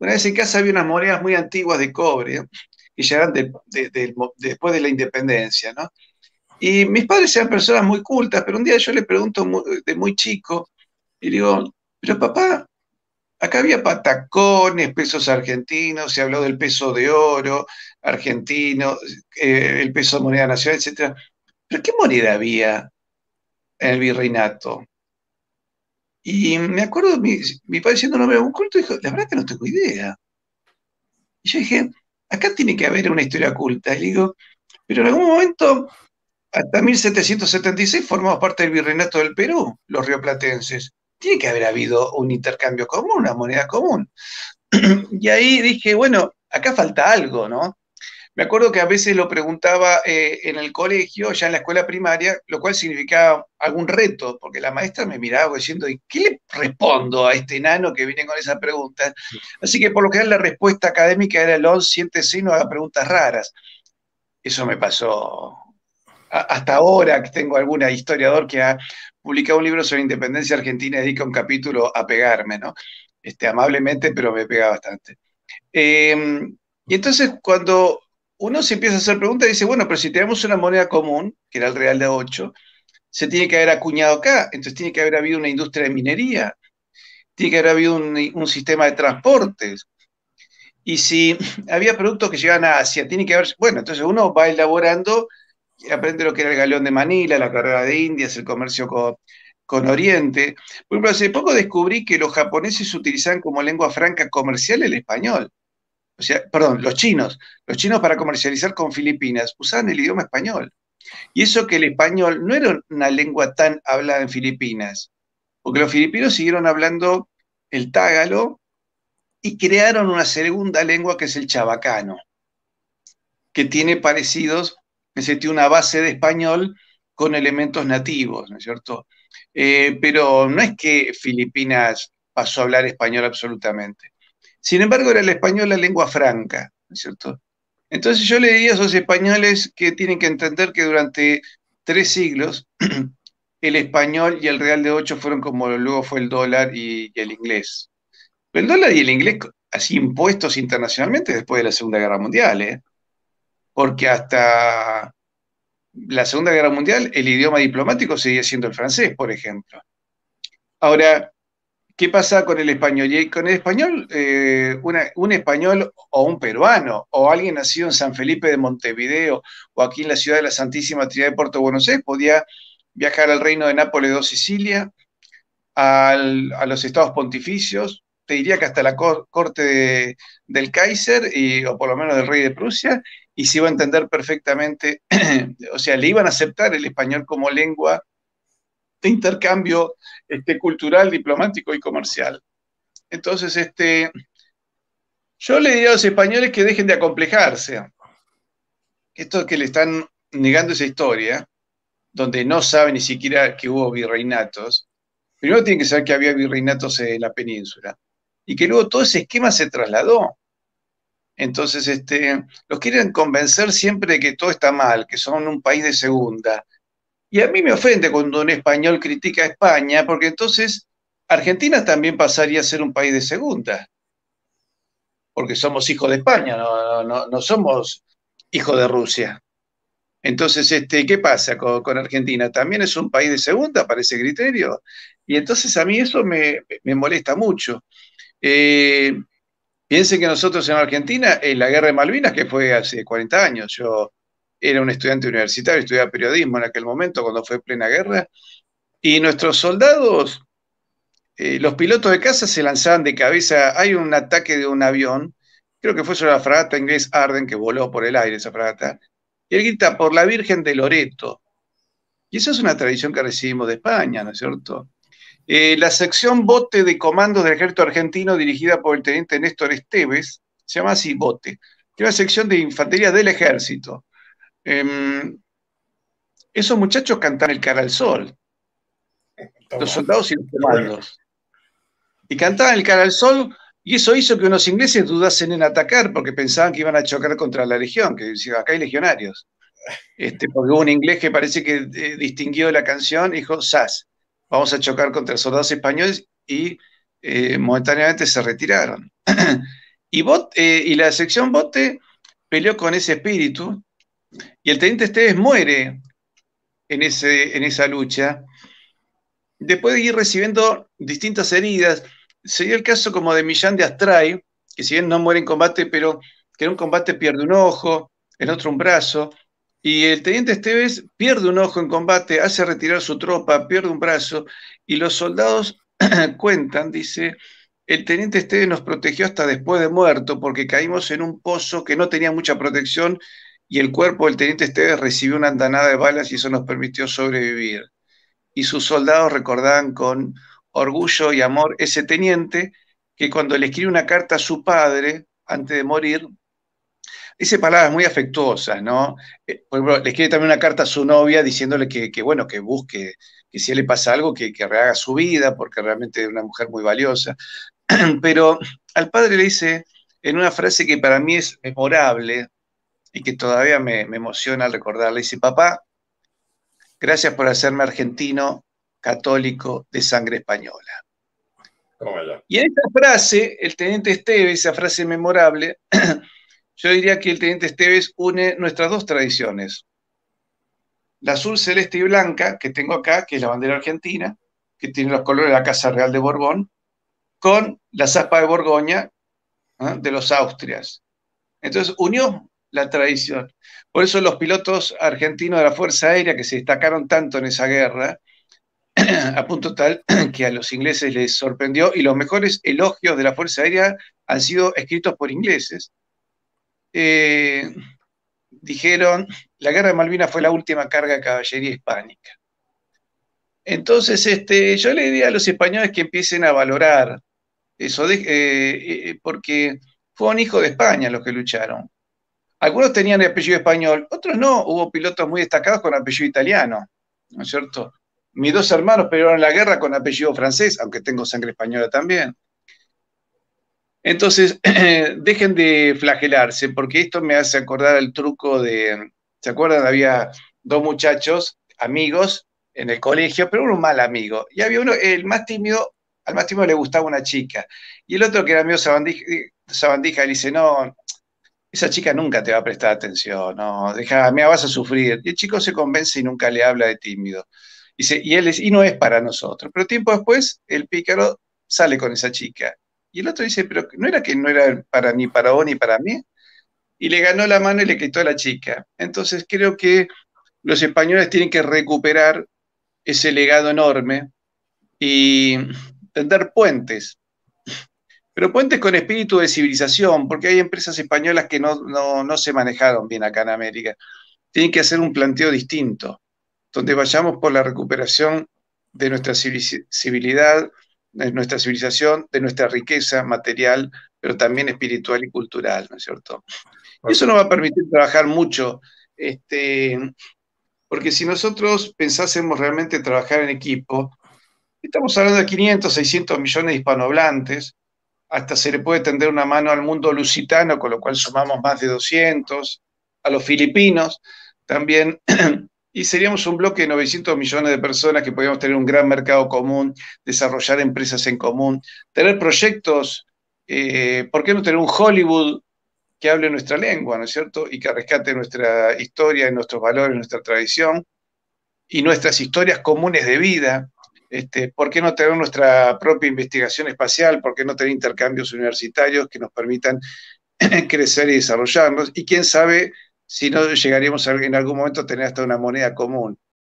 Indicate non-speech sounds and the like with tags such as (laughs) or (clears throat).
una vez en casa había unas monedas muy antiguas de cobre, que ya eran después de la independencia, ¿no? Y mis padres eran personas muy cultas, pero un día yo le pregunto de muy chico, y digo, pero papá, acá había patacones, pesos argentinos, se habló del peso de oro argentino, eh, el peso de moneda nacional, etc. ¿Pero qué moneda había en el virreinato? Y me acuerdo mi, mi padre de un culto, dijo, la verdad que no tengo idea. Y yo dije, acá tiene que haber una historia oculta. Y le digo, pero en algún momento, hasta 1776 formamos parte del virreinato del Perú, los rioplatenses. Tiene que haber habido un intercambio común, una moneda común. (clears throat) y ahí dije, bueno, acá falta algo, ¿no? Me acuerdo que a veces lo preguntaba eh, en el colegio, ya en la escuela primaria, lo cual significaba algún reto, porque la maestra me miraba diciendo, ¿y qué le respondo a este enano que viene con esas preguntas? Así que por lo que era la respuesta académica era el 11, siéntese a a preguntas raras. Eso me pasó hasta ahora que tengo algún historiador que ha publicado un libro sobre independencia argentina y dedica un capítulo a pegarme, ¿no? Este, amablemente, pero me pega bastante. Em, y entonces cuando uno se empieza a hacer preguntas y dice, bueno, pero si tenemos una moneda común, que era el real de Ocho, se tiene que haber acuñado acá, entonces tiene que haber habido una industria de minería, tiene que haber habido un, sistema de transportes. Y si (laughs) había productos que llegaban a Asia, tiene que haber, bueno, entonces uno va elaborando y aprende lo que era el galeón de Manila, la carrera de Indias, el comercio con, con Oriente. Por ejemplo, hace poco descubrí que los japoneses utilizaban como lengua franca comercial el español o sea, perdón, los chinos, los chinos para comercializar con Filipinas usaban el idioma español. Y eso que el español no era una lengua tan hablada en Filipinas, porque los filipinos siguieron hablando el tágalo y crearon una segunda lengua que es el chabacano, que tiene parecidos, es decir, tiene una base de español con elementos nativos, ¿no es cierto? Eh, pero no es que Filipinas pasó a hablar español absolutamente. Sin embargo, era el español la lengua franca, ¿no es cierto? Entonces yo le diría a esos españoles que tienen que entender que durante tres siglos (clears throat) el español y el real de ocho fueron como luego fue el dólar y, el inglés. el dólar y el inglés así impuestos internacionalmente después de la Segunda Guerra Mundial, ¿eh? porque hasta la Segunda Guerra Mundial el idioma diplomático seguía siendo el francés, por ejemplo. Ahora, ¿Qué pasa con el español? Y con el español, eh, un español o un peruano o alguien nacido en San Felipe de Montevideo o aquí en la ciudad de la Santísima Trinidad de Puerto Buenos Aires podía viajar al reino de Nápoles o Sicilia, a los estados pontificios, te diría que hasta la corte del Kaiser y, o por lo menos del rey de Prusia, y se iba a entender perfectamente, (clears throat) o sea, le iban a aceptar el español como lengua de este intercambio este, cultural, diplomático y comercial. Entonces, este, yo le diría a los españoles que dejen de acomplejarse. Estos que le están negando esa historia, donde no saben ni siquiera que hubo virreinatos, primero tienen que saber que había virreinatos en la península y que luego todo ese esquema se trasladó. Entonces, este, los quieren convencer siempre de que todo está mal, que son un país de segunda, y a mí me ofende cuando un español critica a España, porque entonces Argentina también pasaría a ser un país de segunda, porque somos hijos de España, no, somos hijos de Rusia. Entonces, este, ¿qué pasa con, Argentina? También es un país de segunda para ese criterio. Y entonces a mí eso me, molesta mucho. Eh, piensen que nosotros en Argentina, en la guerra de Malvinas, que fue hace 40 años, yo era un estudiante universitario, estudiaba periodismo en aquel momento cuando fue plena guerra, y nuestros soldados, eh, los pilotos de casa se lanzaban de cabeza, hay un ataque de un avión, creo que fue sobre la fragata inglés Arden que voló por el aire esa fragata, y él grita por la Virgen de Loreto. Y esa es una tradición que recibimos de España, ¿no es cierto? Eh, la sección bote de comandos del ejército argentino dirigida por el teniente Néstor Esteves, se llama así bote, que es una sección de infantería del ejército. Em, esos muchachos cantaban el cara al sol. Los soldados y los comandos. Y cantaban el cara al sol, y eso hizo que unos ingleses dudasen en atacar porque pensaban que iban a chocar contra la legión, que decía acá hay legionarios. Este, porque hubo un inglés que parece que eh, distinguió la canción dijo, SAS, vamos a chocar contra soldados españoles y eh, momentáneamente se retiraron. (clears throat) y, Bot, eh, y la sección Bote peleó con ese espíritu y el teniente Esteves muere en, ese, en esa lucha. Después de ir recibiendo distintas heridas, sería el caso como de Millán de Astray, que si bien no muere en combate, pero que en un combate pierde un ojo, en otro un brazo, y el teniente Esteves pierde un ojo en combate, hace retirar su tropa, pierde un brazo, y los soldados (clears throat) cuentan, dice, el teniente Esteves nos protegió hasta después de muerto, porque caímos en un pozo que no tenía mucha protección y el cuerpo del teniente Esteves recibió una andanada de balas y eso nos permitió sobrevivir. Y sus soldados recordaban con orgullo y amor ese teniente que cuando le escribe una carta a su padre antes de morir, dice palabras muy afectuosas, ¿no? Eh, le escribe también una carta a su novia diciéndole que, bueno, que busque, que si le pasa algo, que, que rehaga su vida, porque realmente es una mujer muy valiosa. (clears throat) Pero al padre le dice, en una frase que para mí es memorable, y que todavía me, emociona al recordarla. Dice, papá, gracias por hacerme argentino, católico, de sangre española. Y en esta frase, el teniente Esteves, esa frase memorable, (clears throat) yo diría que el teniente Esteves une nuestras dos tradiciones. La azul, celeste y blanca que tengo acá, que es la bandera argentina, que tiene los colores de la Casa Real de Borbón, con la zapa de Borgoña ¿eh? de los Austrias. Entonces unió la traición, Por eso los pilotos argentinos de la Fuerza Aérea que se destacaron tanto en esa guerra, (clears throat) a punto tal (clears throat) que a los ingleses les sorprendió y los mejores elogios de la Fuerza Aérea han sido escritos por ingleses. Eh, dijeron, la guerra de Malvinas fue la última carga de caballería hispánica. Entonces, este, yo le diría a los españoles que empiecen a valorar eso, eh, eh, porque fue un hijo de España los que lucharon. Algunos tenían el apellido español, otros no. Hubo pilotos muy destacados con apellido italiano, ¿no es cierto? Mis dos hermanos pelearon la guerra con apellido francés, aunque tengo sangre española también. Entonces, (clears throat) dejen de flagelarse, porque esto me hace acordar el truco de, ¿se acuerdan? Había dos muchachos, amigos, en el colegio, pero uno mal amigo. Y había uno, el más tímido, al más tímido le gustaba una chica. Y el otro que era amigo sabandija, sabandija le dice, no, esa chica nunca te va a prestar atención, no, deja, mira, vas a sufrir. Y el chico se convence y nunca le habla de tímido. Y, él y no es para nosotros. Pero tiempo después, el pícaro sale con esa chica. Y el otro dice, pero no era que no era para ni para vos ni para mí. Y le ganó la mano y le quitó a la chica. Entonces creo que los españoles tienen que recuperar ese legado enorme y tender puentes pero puentes con espíritu de civilización, porque hay empresas españolas que no, se manejaron bien acá en América. Tienen que hacer un planteo distinto, donde vayamos por la recuperación de nuestra civilidad, de nuestra civilización, de nuestra riqueza material, pero también espiritual y cultural, ¿no es cierto? Eso nos va a permitir trabajar mucho, este, porque si nosotros pensásemos realmente trabajar en equipo, estamos hablando de 500, 600 millones de hispanohablantes, hasta se le puede tender una mano al mundo lusitano, con lo cual sumamos más de 200, a los filipinos también, (clears throat) y seríamos un bloque de 900 millones de personas que podríamos tener un gran mercado común, desarrollar empresas en común, tener proyectos, eh, ¿por qué no tener un Hollywood que hable nuestra lengua, ¿no es cierto? Y que rescate nuestra historia, nuestros valores, nuestra tradición y nuestras historias comunes de vida. Este, ¿Por qué no tener nuestra propia investigación espacial? ¿Por qué no tener intercambios universitarios que nos permitan (clears throat) crecer y desarrollarnos? Y quién sabe si no llegaríamos en algún momento a tener hasta una moneda común.